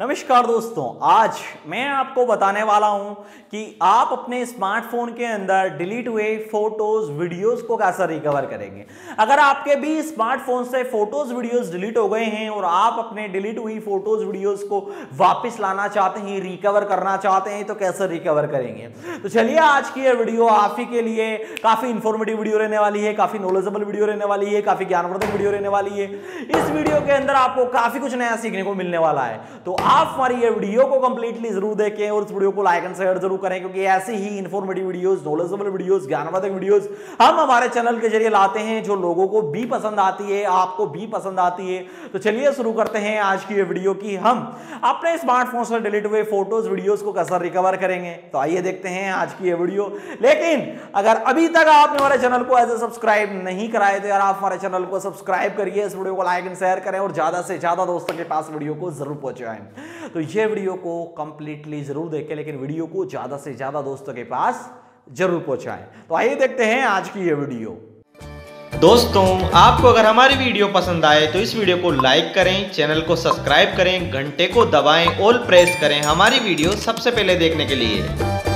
नमस्कार दोस्तों आज मैं आपको बताने वाला हूं कि आप अपने स्मार्टफोन के अंदर डिलीट हुए फोटोज वीडियोस को कैसे रिकवर करेंगे अगर आपके भी स्मार्टफोन से फोटोज वीडियोस डिलीट हो गए हैं और आप अपने डिलीट हुई फोटोज वीडियोस को वापस लाना चाहते हैं रिकवर करना चाहते हैं तो कैसे रिकवर करेंगे तो चलिए आज की यह वीडियो आप ही के लिए काफ़ी इंफॉर्मेटिव वीडियो रहने वाली है काफ़ी नॉलेजेबल वीडियो रहने वाली है काफ़ी ज्ञानवर्धक वीडियो रहने वाली है इस वीडियो के अंदर आपको काफ़ी कुछ नया सीखने को मिलने वाला है तो आप हमारी ये वीडियो को कंप्लीटली जरूर देखें और इस वीडियो को लाइक एंड शेयर जरूर करें क्योंकि ऐसी ही इन्फॉर्मेटिव वीडियोस नॉलेजेबल वीडियोस ज्ञानवर्धक वीडियोस हम हमारे चैनल के जरिए लाते हैं जो लोगों को भी पसंद आती है आपको भी पसंद आती है तो चलिए शुरू करते हैं आज की ये वीडियो की हम अपने स्मार्टफोन से डिलीट हुए फोटोज वीडियोज को कैसे रिकवर करेंगे तो आइए देखते हैं आज की ये वीडियो लेकिन अगर अभी तक आपने हमारे चैनल को एज ए सब्सक्राइब नहीं कराए तो यार आप हमारे चैनल को सब्सक्राइब करिए इस वीडियो को लाइक एंड शेयर करें और ज्यादा से ज्यादा दोस्तों के पास वीडियो को जरूर पहुंचाएं तो ये वीडियो को कंप्लीटली जरूर देखें लेकिन वीडियो को ज़्यादा से ज़्यादा दोस्तों के पास जरूर पहुंचाएं तो आइए देखते हैं आज की ये वीडियो दोस्तों आपको अगर हमारी वीडियो पसंद आए तो इस वीडियो को लाइक करें चैनल को सब्सक्राइब करें घंटे को दबाएं ऑल प्रेस करें हमारी वीडियो सबसे पहले देखने के लिए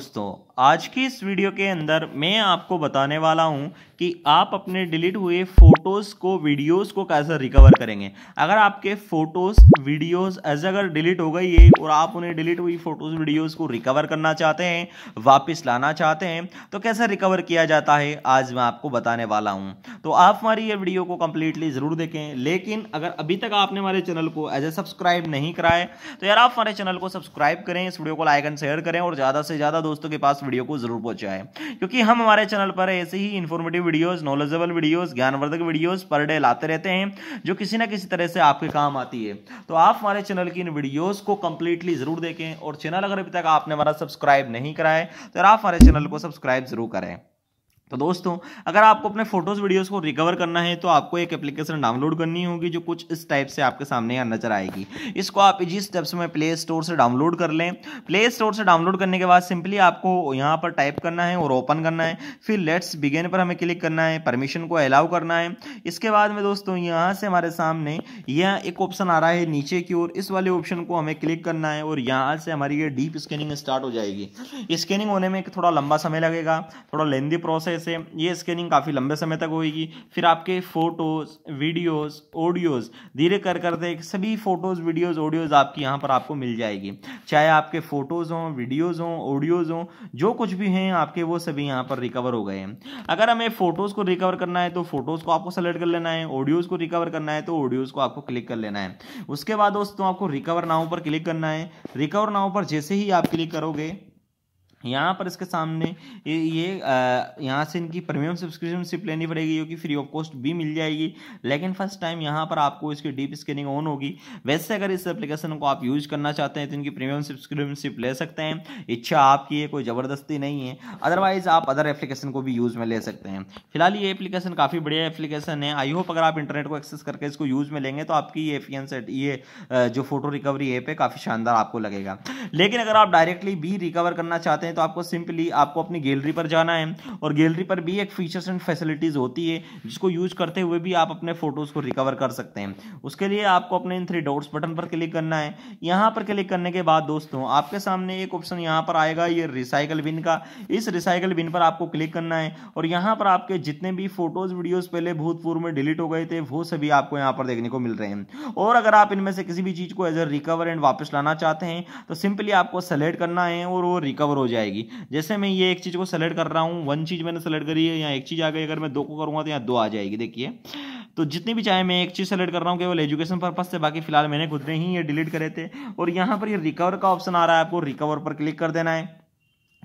दोस्तों आज की इस वीडियो के अंदर मैं आपको बताने वाला हूं कि आप अपने डिलीट हुए फोटोज़ को वीडियोस को कैसे रिकवर करेंगे अगर आपके फोटोज़ वीडियोस एज अगर डिलीट हो गई है और आप उन्हें डिलीट हुई फोटोज़ वीडियोस को रिकवर करना चाहते हैं वापस लाना चाहते हैं तो कैसे रिकवर किया जाता है आज मैं आपको बताने वाला हूँ तो आप हमारी ये वीडियो को कम्प्लीटली ज़रूर देखें लेकिन अगर अभी तक आपने हमारे चैनल को एज ए सब्सक्राइब नहीं कराए तो यार आप हमारे चैनल को सब्सक्राइब करें इस वीडियो को लाइक एंड शेयर करें और ज़्यादा से ज़्यादा दोस्तों के पास वीडियो को जरूर पहुंचाएं क्योंकि हम हमारे चैनल पर ऐसे ही इन्फॉर्मेटिव वीडियोज नॉलेजेबल वीडियोज ज्ञानवर्धक वीडियोज पर डे लाते रहते हैं जो किसी ना किसी तरह से आपके काम आती है तो आप हमारे चैनल की इन वीडियोज को कंप्लीटली जरूर देखें और चैनल अगर अभी तक आपने हमारा सब्सक्राइब नहीं कराए तो आप हमारे चैनल को सब्सक्राइब जरूर करें तो दोस्तों अगर आपको अपने फोटोज़ वीडियोस को रिकवर करना है तो आपको एक एप्लीकेशन डाउनलोड करनी होगी जो कुछ इस टाइप से आपके सामने यहाँ नजर आएगी इसको आप इजी स्टेप्स में प्ले स्टोर से डाउनलोड कर लें प्ले स्टोर से डाउनलोड करने के बाद सिंपली आपको यहाँ पर टाइप करना है और ओपन करना है फिर लेट्स बिगेन पर हमें क्लिक करना है परमिशन को अलाउ करना है इसके बाद में दोस्तों यहाँ से हमारे सामने यह एक ऑप्शन आ रहा है नीचे की ओर इस वाले ऑप्शन को हमें क्लिक करना है और यहाँ से हमारी ये डीप स्कैनिंग स्टार्ट हो जाएगी स्कैनिंग होने में थोड़ा लंबा समय लगेगा थोड़ा लेंदी प्रोसेस से ये स्कैनिंग काफ़ी लंबे समय तक होगी फिर आपके फ़ोटोज़ वीडियोज़ ऑडियोज़ धीरे कर करते सभी फ़ोटोज़ वीडियोज़ ऑडियोज़ आपकी यहाँ पर आपको मिल जाएगी चाहे आपके फ़ोटोज़ हों वीडियोज़ हों ऑडियोज़ हों जो कुछ भी हैं आपके वो सभी यहाँ पर रिकवर हो गए हैं अगर हमें फ़ोटोज़ को रिकवर करना है तो फ़ोटोज़ को आपको सेलेक्ट कर लेना है ऑडियोज़ को रिकवर करना है तो ऑडियोज़ को आपको क्लिक कर लेना है उसके बाद दोस्तों आपको रिकवर नाव पर क्लिक करना है रिकवर नाव पर जैसे ही आप क्लिक करोगे यहाँ पर इसके सामने ये ये यहाँ से इनकी प्रीमियम सब्सक्रिप्शनशिप लेनी पड़ेगी जो कि फ्री ऑफ कॉस्ट भी मिल जाएगी लेकिन फर्स्ट टाइम यहाँ पर आपको इसकी डीप स्कैनिंग ऑन होगी वैसे अगर इस एप्लीकेशन को आप यूज करना चाहते हैं तो इनकी प्रीमियम सब्सक्रिप्शनशिप ले सकते हैं इच्छा आपकी है कोई ज़बरदस्ती नहीं है अदरवाइज आप अदर एप्लीकेशन को भी यूज़ में ले सकते हैं फिलहाल ये एप्लीकेशन काफ़ी बढ़िया एप्लीकेशन है आई होप अगर आप इंटरनेट को एक्सेस करके इसको यूज़ में लेंगे तो आपकी ये सेट e ये जो फोटो रिकवरी ऐप है काफ़ी शानदार आपको लगेगा लेकिन अगर आप डायरेक्टली भी रिकवर करना चाहते हैं हैं तो आपको सिंपली आपको अपनी गैलरी पर जाना है और गैलरी पर भी एक फीचर्स एंड फैसिलिटीज़ होती है जिसको यूज करते हुए भी आप अपने फोटोज़ को रिकवर कर सकते हैं उसके लिए आपको अपने इन थ्री डॉट्स बटन पर क्लिक करना है यहाँ पर क्लिक करने के बाद दोस्तों आपके सामने एक ऑप्शन यहाँ पर आएगा ये रिसाइकल बिन का इस रिसाइकल बिन पर आपको क्लिक करना है और यहाँ पर आपके जितने भी फोटोज़ वीडियोज़ पहले भूतपूर्व में डिलीट हो गए थे वो सभी आपको यहाँ पर देखने को मिल रहे हैं और अगर आप इनमें से किसी भी चीज़ को एज ए रिकवर एंड वापस लाना चाहते हैं तो सिंपली आपको सेलेक्ट करना है और वो रिकवर हो जाए जाएगी जैसे मैं ये एक चीज़ को सेलेक्ट कर रहा हूँ वन चीज़ मैंने सेलेक्ट करी है यहाँ एक चीज़ आ गई अगर मैं दो को करूंगा तो यहाँ दो आ जाएगी देखिए तो जितनी भी चाहे मैं एक चीज़ सेलेक्ट कर रहा हूँ केवल एजुकेशन पर्पज से बाकी फिलहाल मैंने खुद ने ही ये डिलीट करे थे और यहाँ पर ये रिकवर का ऑप्शन आ रहा है आपको रिकवर पर क्लिक कर देना है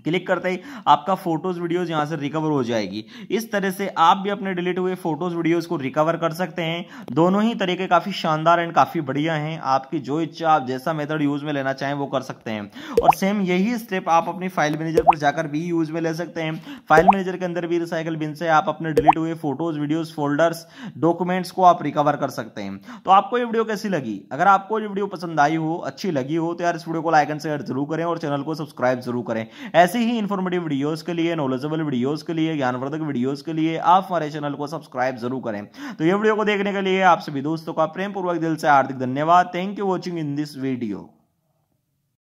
क्लिक करते ही आपका फोटोज वीडियोज यहां से रिकवर हो जाएगी इस तरह से आप भी अपने डिलीट हुए फोटोज वीडियोज को रिकवर कर सकते हैं दोनों ही तरीके काफी शानदार एंड काफी बढ़िया हैं आपकी जो इच्छा आप जैसा मेथड यूज में लेना चाहें वो कर सकते हैं और सेम यही स्टेप आप अपनी फाइल मैनेजर पर जाकर भी यूज में ले सकते हैं फाइल मैनेजर के अंदर भी रिसाइकल बिन से आप अपने डिलीट हुए फोटोज वीडियोज फोल्डर्स डॉक्यूमेंट्स को आप रिकवर कर सकते हैं तो आपको ये वीडियो कैसी लगी अगर आपको ये वीडियो पसंद आई हो अच्छी लगी हो तो यार इस वीडियो को लाइक एंड शेयर जरूर करें और चैनल को सब्सक्राइब जरूर करें ऐसे ऐसे ही इन्फॉर्मेटिव वीडियोस के लिए नॉलेजेबल वीडियोस के लिए ज्ञानवर्धक वीडियोस के लिए आप हमारे चैनल को सब्सक्राइब जरूर करें तो ये वीडियो को देखने के लिए आप सभी दोस्तों का पूर्वक दिल से हार्दिक धन्यवाद thank you watching in this video